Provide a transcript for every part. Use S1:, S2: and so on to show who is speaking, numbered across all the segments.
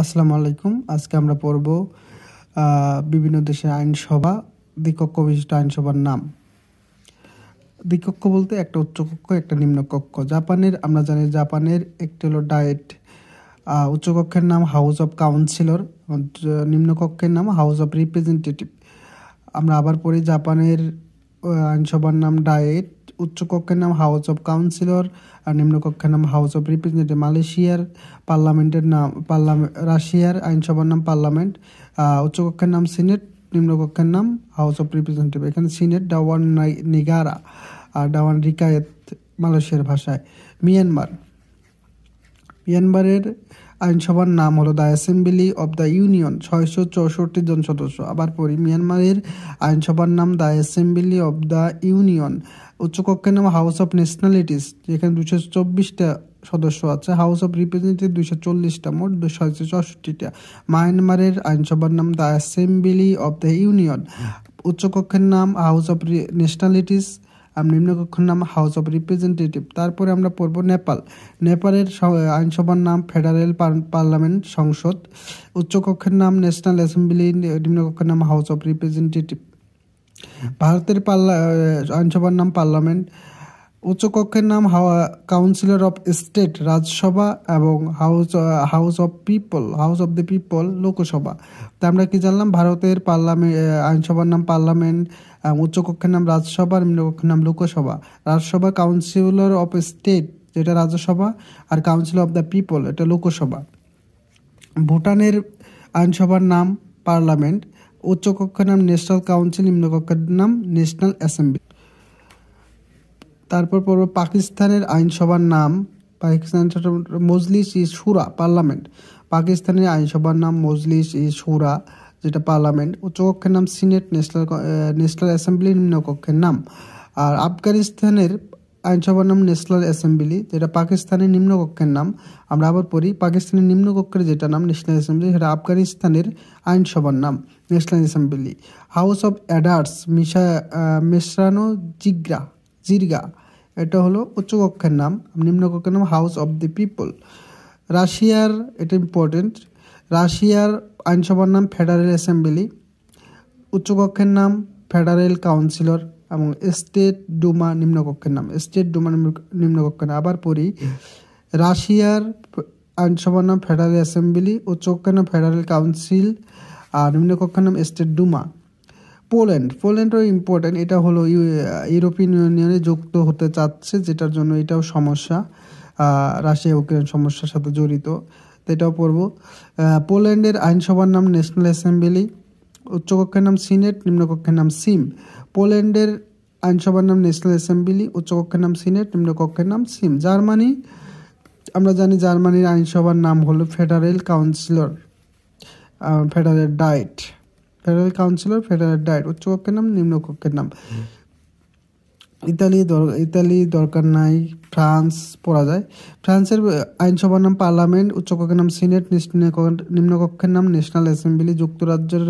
S1: আসসালামু আলাইকুম আজকে আমরা পড়ব বিভিন্ন দেশের আইনসভা দ্বিকক্ষ বিশিষ্ট আইনসভার নাম দ্বিকক্ষ বলতে একটা উচ্চকক্ষ একটা নিম্নকক্ষ জাপানের আমরা জানি জাপানের একটি হলো ডায়েট উচ্চকক্ষের নাম হাউস অফ কাউন্সিলর নিম্নকক্ষের নাম হাউস অফ রিপ্রেজেন্টেটিভ আমরা আবার পড়ি জাপানের আইনসভার নাম ডায়েট উচ্চকক্ষের নাম হাউস অফ কাউন্সিলর আর নিম্নকক্ষের নাম হাউস অফ রিপ্রেজেন্টেটিভ মালয়েশিয়ার পার্লামেন্টের নাম পার্লামেন্ট রাশিয়ার আইনসভার নাম পার্লামেন্ট উচ্চকক্ষের নাম সিনেট নিম্নকক্ষের নাম হাউস অফ রিপ্রেজেন্টেটিভ এখানে সিনেট ডাওয়ান নিগারা আর ডাওয়ান রিকায়েত মালয়েশিয়ার ভাষায় মিয়ানমার মিয়ানমারের আইনসভার নাম হলো the assembly of the union ছয়শো চৌষট্টি জন সদস্য আবার পড়ি মিয়ানমারের আইনসভার নাম the assembly of the union উচ্চকক্ষের নাম হাউস অফ ন্যাশনালিটিস যেখানে দুশো চব্বিশটা সদস্য আছে হাউস অফ রিপ্রেজেন্টেটিভ দুশো চল্লিশটা মোট দুশো চৌষট্টিটা মায়ানমারের আইনসভার নাম the assembly of the union উচ্চকক্ষের নাম হাউস অফ ন্যাশনালিটিস আর নিম্নকক্ষ নাম হাউস অফ রিপ্রেজেন্টেটিভ তারপরে আমরা পড়ব নেপাল নেপালের আইনসভার নাম ফেডারেল পার্লামেন্ট সংসদ উচ্চকক্ষের নাম ন্যাশনাল অ্যাসেম্বলি নিম্নকক্ষের নাম হাউস অফ রিপ্রেজেন্টেটিভ ভারতের পার্লা আইনসভার নাম পার্লামেন্ট উচ্চকক্ষের নাম হাওয়া কাউন্সিলর অফ স্টেট রাজসভা এবং house house of people house of the people Lok Sabha তা আমরা কি জানলাম ভারতের পার্লামেন্ট আইনসভার নাম পার্লামেন্ট উচ্চকক্ষের নাম রাজসভা আর নিম্নকক্ষের নাম লোকসভা রাজসভা কাউন্সিলর অফ স্টেট যেটা রাজ্যসভা আর কাউন্সিল অফ দ্য পিপল এটা লোকসভা ভুটানের আইনসভার নাম পার্লামেন্ট উচ্চকক্ষের নাম ন্যাশনাল কাউন্সিল নিম্নকক্ষের নাম ন্যাশনাল অ্যাসেম্বলি তারপর পড়ব পাকিস্তানের আইনসভার নাম পাকিস্তান মজলিস ই সুরা পার্লামেন্ট পাকিস্তানের আইনসভার নাম মজলিস ই সুরা যেটা পার্লামেন্ট উচ্চকক্ষের নাম সিনেট ন্যাশনাল ন্যাশনাল অ্যাসেম্বলি নিম্নকক্ষের নাম আর আফগানিস্তানের আইনসভার নাম ন্যাশনাল অ্যাসেম্বলি যেটা পাকিস্তানের নিম্নকক্ষের নাম আমরা আবার পড়ি পাকিস্তানের নিম্নকক্ষের যেটা নাম ন্যাশনাল অ্যাসেম্বলি সেটা আফগানিস্তানের আইনসভার নাম national assembly house of elders মিশা মেশরানো জিগ্রা জিরগা এটা হলো উচ্চকক্ষের নাম নিম্নকক্ষের নাম হাউস অব দি পিপল রাশিয়ার এটা ইম্পর্টেন্ট রাশিয়ার আইনসভার নাম ফেডারেল অ্যাসেম্বলি উচ্চকক্ষের নাম ফেডারেল কাউন্সিলর এবং স্টেট ডুমা নিম্নকক্ষের নাম স্টেট ডুমা নিম্নকক্ষের নাম আবার পড়ি রাশিয়ার আইনসভার নাম ফেডারেল অ্যাসেম্বলি উচ্চকক্ষের নাম ফেডারেল কাউন্সিল আর নিম্নকক্ষের নাম স্টেট ডুমা পোল্যান্ড পোল্যান্ডও ইম্পর্ট্যান্ট এটা হলো ইউরোপিয়ান ইউনিয়নে যুক্ত হতে চাচ্ছে যেটার জন্য এটাও সমস্যা রাশিয়া ইউক্রেন সমস্যার সাথে জড়িত এটাও পড়ব পোল্যান্ডের আইনসভার নাম ন্যাশনাল অ্যাসেম্বলি উচ্চকক্ষের নাম সিনেট নিম্নকক্ষের নাম সিম পোল্যান্ডের আইনসভার নাম ন্যাশনাল অ্যাসেম্বলি উচ্চকক্ষের নাম সিনেট নিম্নকক্ষের নাম সিম জার্মানি আমরা জানি জার্মানির আইনসভার নাম হলো federal councillor federal diet federal councillor federal diet উচ্চকক্ষের নাম নিম্নকক্ষের নাম ইতালি ইতালি দরকার নাই ফ্রান্স পড়া যায় ফ্রান্সের আইনসভার নাম পার্লামেন্ট উচ্চকক্ষের নাম সিনেট নিম্নকক্ষের নাম ন্যাশনাল অ্যাসেম্বলি যুক্তরাজ্যের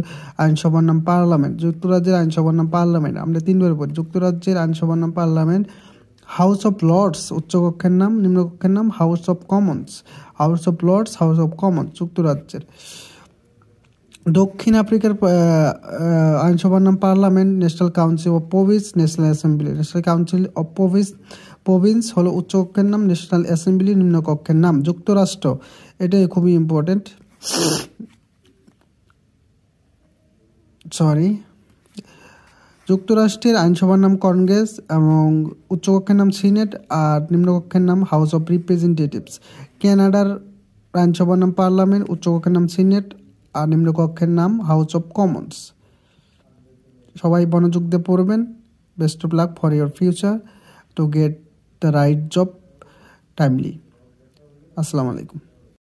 S1: আইনসভার নাম পার্লামেন্ট যুক্তরাজ্যের আইনসভার নাম পার্লামেন্ট আমরা তিনবার পড়ি যুক্তরাজ্যের আইনসভার নাম পার্লামেন্ট হাউস অফ লর্ডস উচ্চকক্ষের নাম নিম্নকক্ষের নাম house of commons house of lords house of commons যুক্তরাজ্যের দক্ষিণ আফ্রিকার আইনসভার নাম parliament national council of province national assembly national council of province province হলো উচ্চকক্ষের নাম ন্যাশনাল অ্যাসেম্বলি নিম্নকক্ষের নাম যুক্তরাষ্ট্র এটাই খুবই ইম্পর্টেন্ট সরি যুক্তরাষ্ট্রের আইনসভার নাম কংগ্রেস এবং উচ্চকক্ষের নাম সিনেট আর নিম্নকক্ষের নাম হাউস অফ রিপ্রেজেন্টেটিভস ক্যানাডার আইনসভার নাম পার্লামেন্ট উচ্চকক্ষের নাম সিনেট আর নিম্নকক্ষের নাম হাউস অফ কমন্স সবাই মনোযোগ দিয়ে পড়বেন best of luck for your future to get the right job timely আসসালামু আলাইকুম